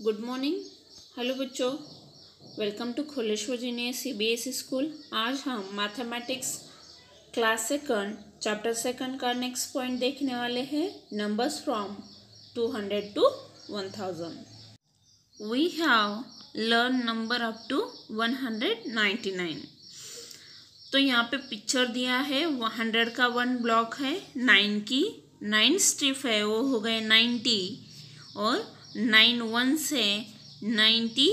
Good morning hello बच्चों welcome to Kholeshwar junior C B S school आज हम mathematics class second chapter second का next point देखने वाले हैं numbers from two hundred to one thousand we have learn number up to one hundred ninety nine तो यहाँ पे picture दिया है हंड्रेड का वन ब्लॉक है नाइन की नाइन स्ट्रिप है वो हो गए नाइन्टी और नाइन वन से ninety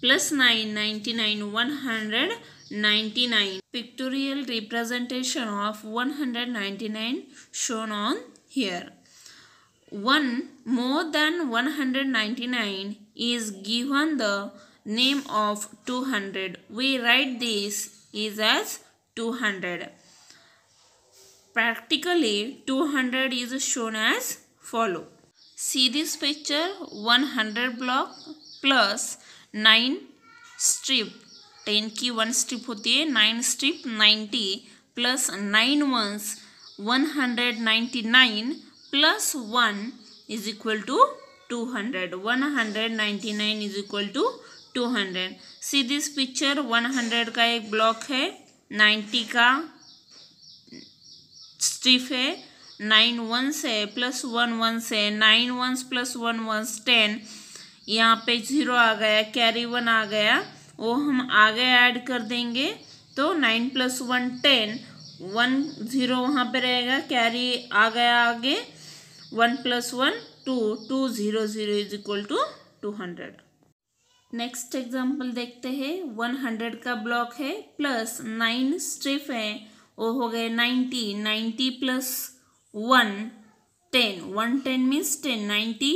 plus nine ninety nine one hundred ninety nine pictorial representation of 199 shown on here. 1 more than 199 is given the name of 200. We write this is as 200. Practically 200 is shown as follow. see picture one hundred block plus nine strip ten की one strip होती है nine strip ninety plus nine ones one hundred ninety nine plus one is equal to two hundred one hundred ninety nine is equal to two hundred see this picture one hundred का एक block है ninety का strip है nine one से plus one one से nine ones plus one ones ten यहाँ पे zero आ गया कैरी वन आ गया वो हम आगे ऐड कर देंगे तो nine plus one ten one zero वहाँ पर रहेगा कैरी आ गया आगे one plus one two two zero zero is equal to two hundred next example देखते हैं वन हंड्रेड का ब्लॉक है प्लस नाइन स्ट्रिप है वो हो गए ninety ninety plus one ten one ten means ten ninety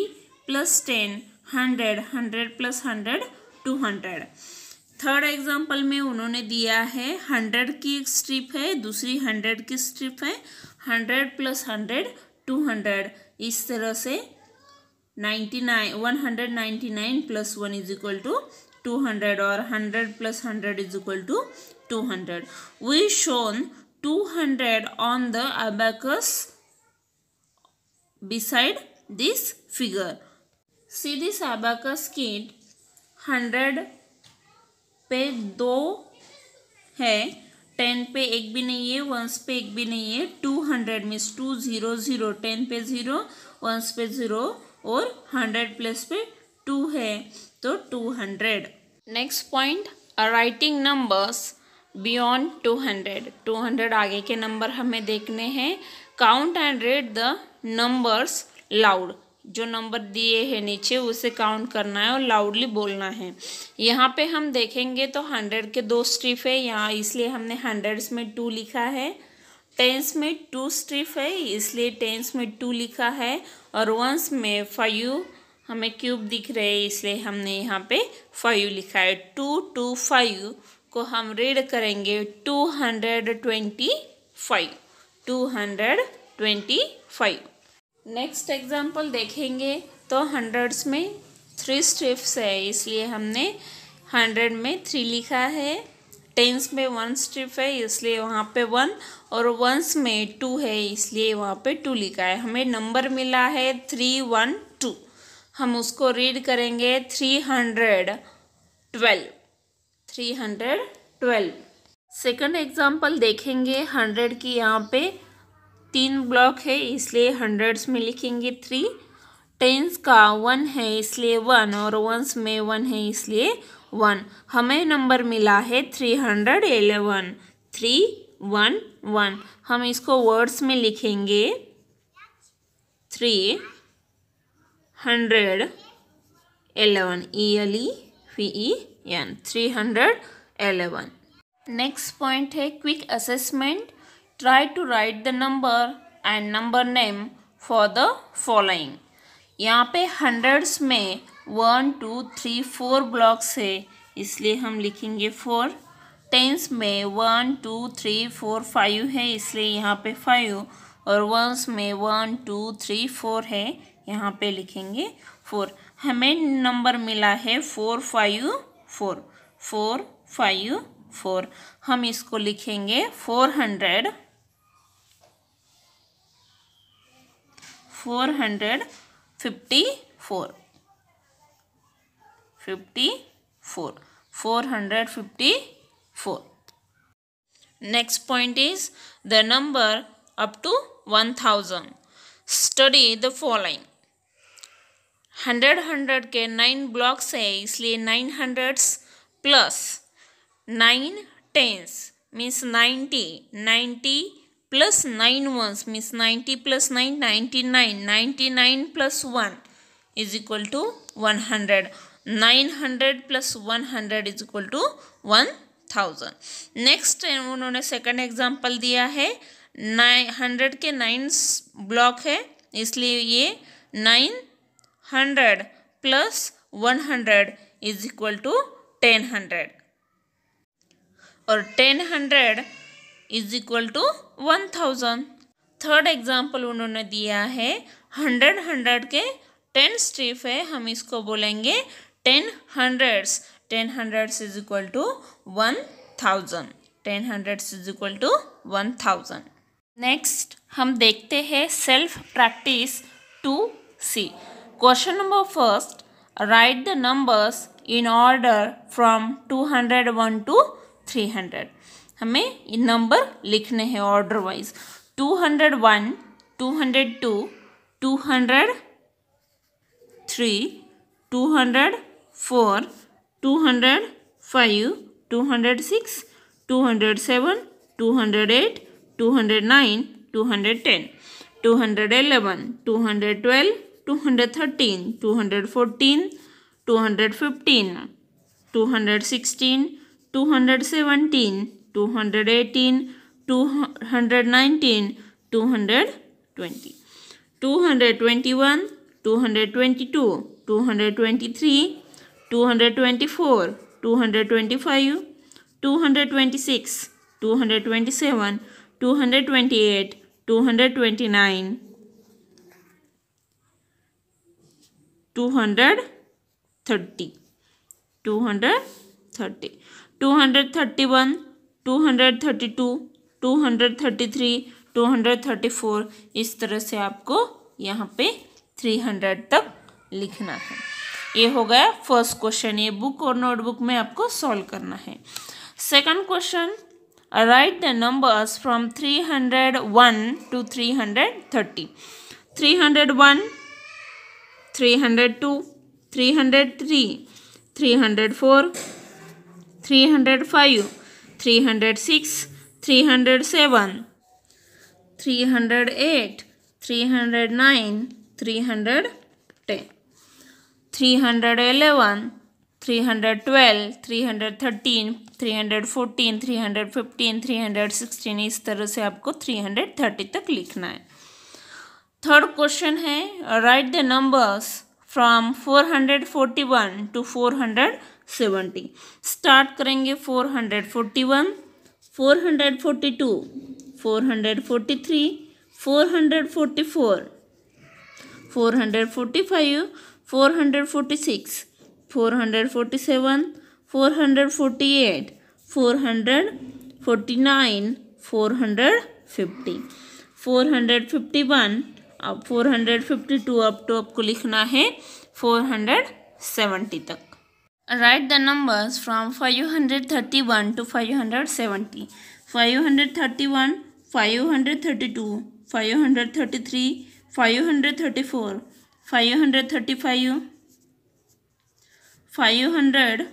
plus ten hundred hundred plus hundred two hundred third example में उन्होंने दिया है हंड्रेड की एक स्ट्रिप है दूसरी हंड्रेड की स्ट्रिप है hundred plus hundred two hundred इस तरह से ninety nine one hundred ninety nine plus one is equal to two hundred और hundred plus hundred is equal to two hundred we shown two hundred on the abacus beside this figure. See this abacus kit 100 पे दो है ten पे एक भी नहीं है once पे एक भी नहीं है two hundred means two zero zero ten पे ज़ीरो वंस पे ज़ीरो और हंड्रेड प्लस पे टू है तो two hundred next point writing numbers beyond two hundred two hundred आगे के नंबर हमें देखने हैं count and read the numbers loud जो नंबर दिए हैं नीचे उसे काउंट करना है और लाउडली बोलना है यहाँ पे हम देखेंगे तो हंड्रेड के दो स्ट्रिप है यहाँ इसलिए हमने हंड्रेड्स में टू लिखा है टेंस में टू स्ट्रिफ है इसलिए टेंस में टू लिखा है और वंस में फाइव हमें क्यूब दिख रहे हैं इसलिए हमने यहाँ पे फाइव लिखा है टू टू फाइव को हम रीड करेंगे two hundred twenty five two hundred twenty five next example देखेंगे तो हंड्रेड्स में थ्री स्ट्रिप्स है इसलिए हमने हंड्रेड में थ्री लिखा है टेंस में वन स्ट्रिप है इसलिए वहाँ पे वन और वंस में टू है इसलिए वहाँ पे टू लिखा है हमें नंबर मिला है थ्री वन टू हम उसको रीड करेंगे three hundred twelve three hundred twelve second example देखेंगे हंड्रेड की यहाँ पे तीन ब्लॉक है इसलिए हंड्रेड्स में लिखेंगे थ्री टेंस का वन है इसलिए वन और वंस में वन है इसलिए वन हमें नंबर मिला है three hundred eleven three one one हम इसको वर्ड्स में लिखेंगे three hundred eleven E L E V E N three hundred eleven next point है quick assessment try to write the number and number name for the following यहाँ पे hundreds में one to three four blocks है इसलिए हम लिखेंगे four tens में one to three four five है इसलिए यहाँ पे फाइव और वंस में वन टू थ्री फोर है यहाँ पे लिखेंगे फोर हमें नंबर मिला है four five four four five four हम इसको लिखेंगे four hundred four hundred fifty four fifty four four hundred fifty four next point is the number up to one thousand study the following hundred hundred के nine blocks है इसलिए nine hundred plus nine tens means ninety ninety plus nine ones means ninety plus nine ninety nine ninety nine plus one is equal to one hundred nine hundred plus one hundred is equal to one thousand next उन्होंने second example दिया है nine hundred के nine block है इसलिए ये nine hundred plus one hundred is equal to ten hundred और ten hundred is equal to one thousand third example उन्होंने दिया है हंड्रेड हंड्रेड के टेन स्ट्रिप है हम इसको बोलेंगे ten hundreds ten hundreds is equal to one thousand ten hundreds is equal to one thousand next हम देखते हैं self practice to see question number first write the numbers in order from two hundred one to three hundred हमें ये number लिखने हैं order wise two hundred one two hundred two two hundred three two hundred four two hundred five two hundred six two hundred seven two hundred eight two hundred nine two hundred ten two hundred eleven two hundred twelve two hundred thirteen two hundred fourteen two hundred fifteen two hundred sixteen two hundred seventeen two hundred eighteen two hundred nineteen two hundred twenty two hundred twenty one two hundred twenty two two hundred twenty three two hundred twenty four two hundred twenty five two hundred twenty six two hundred twenty seven two hundred twenty eight two hundred twenty nine two hundred thirty two hundred thirty two hundred thirty one two hundred thirty two two hundred thirty three two hundred thirty four इस तरह से आपको यहाँ पे three hundred तक लिखना है ये हो गया फर्स्ट क्वेश्चन ये बुक और नोटबुक में आपको सॉल्व करना है second question write the numbers from three hundred one to three hundred thirty three hundred one three hundred two three hundred three three hundred four three hundred five three hundred six three hundred seven three hundred eight three hundred nine three hundred ten three hundred eleven three hundred twelve three hundred thirteen three hundred fourteen three hundred fifteen three hundred sixteen इस तरह से आपको three hundred thirty तक लिखना है third question है write the numbers from four hundred forty one to four hundred seventy start करेंगे four hundred forty one four hundred forty two four hundred forty three four hundred forty four four hundred forty five four hundred forty six four hundred forty seven four hundred forty eight four hundred forty nine four hundred fifty four hundred fifty one अब four hundred fifty two up to आपको लिखना है four hundred seventy तक write the numbers from 531 to 570 531 532 533 534 535 536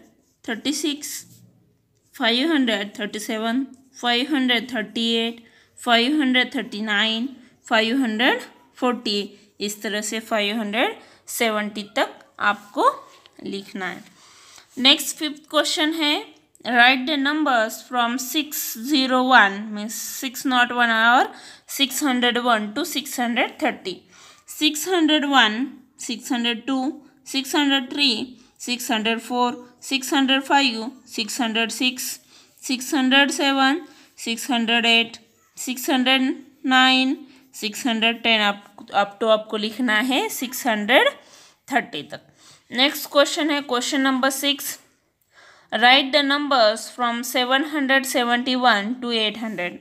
537 538 539 540 इस तरह से 570 तक आपको लिखना है नेक्स्ट फिफ्थ क्वेश्चन है write the numbers from six zero one mean six nought one और six hundred one to six hundred thirty six hundred one six hundred two six hundred three six hundred four six hundred five six hundred six six hundred seven six hundred eight six hundred nine six hundred ten आप up तो आपको लिखना है six hundred thirty तक next question है question number six write the numbers from seven hundred seventy one to eight hundred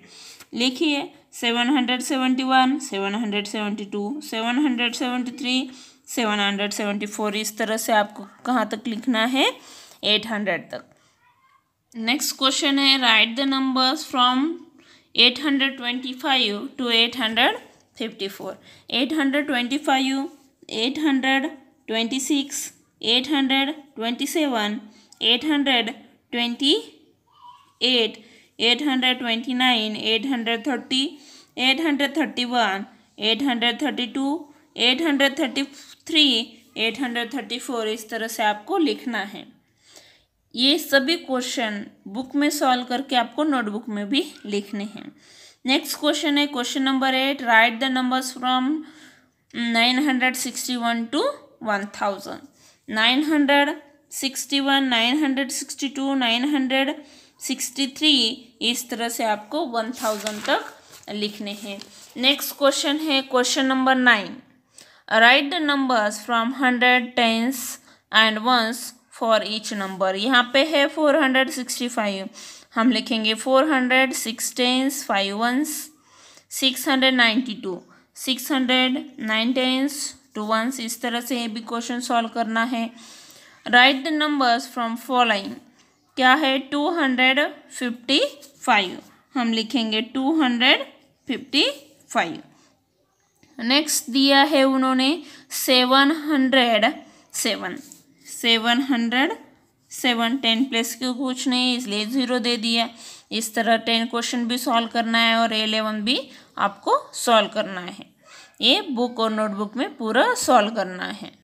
लिखिए seven hundred seventy one seven hundred seventy two seven hundred seventy three seven hundred seventy four इस तरह से आपको कहाँ तक लिखना है एट हंड्रेड तक नेक्स्ट क्वेश्चन है write the numbers from eight hundred twenty five to eight hundred fifty four eight hundred twenty five eight hundred twenty six eight hundred twenty seven eight hundred twenty eight eight hundred twenty nine eight hundred thirty eight hundred thirty one eight hundred thirty two eight hundred thirty three eight hundred thirty four इस तरह से आपको लिखना है ये सभी question book में solve करके आपको नोटबुक में भी लिखने हैं नेक्स्ट क्वेश्चन है question number eight write the numbers from nine hundred sixty one to one thousand nine hundred sixty one nine hundred sixty two nine hundred sixty three इस तरह से आपको वन थाउजेंड तक लिखने हैं नेक्स्ट क्वेश्चन है question number nine write the numbers from hundreds tens and ones for each number यहाँ पे है फोर हंड्रेड सिक्सटी फाइव हम लिखेंगे four hundred six tens five ones six hundred ninety two six hundred nine tens two तो ones इस तरह से ये भी क्वेश्चन सॉल्व करना है write the numbers from following क्या है टू हंड्रेड फिफ्टी फाइव हम लिखेंगे two hundred fifty five next दिया है उन्होंने seven hundred seven seven hundred seven ten plus के कुछ नहीं इसलिए ज़ीरो दे दिया इस तरह टेन क्वेश्चन भी सॉल्व करना है और एलेवन भी आपको सॉल्व करना है ये बुक और नोटबुक में पूरा सॉल्व करना है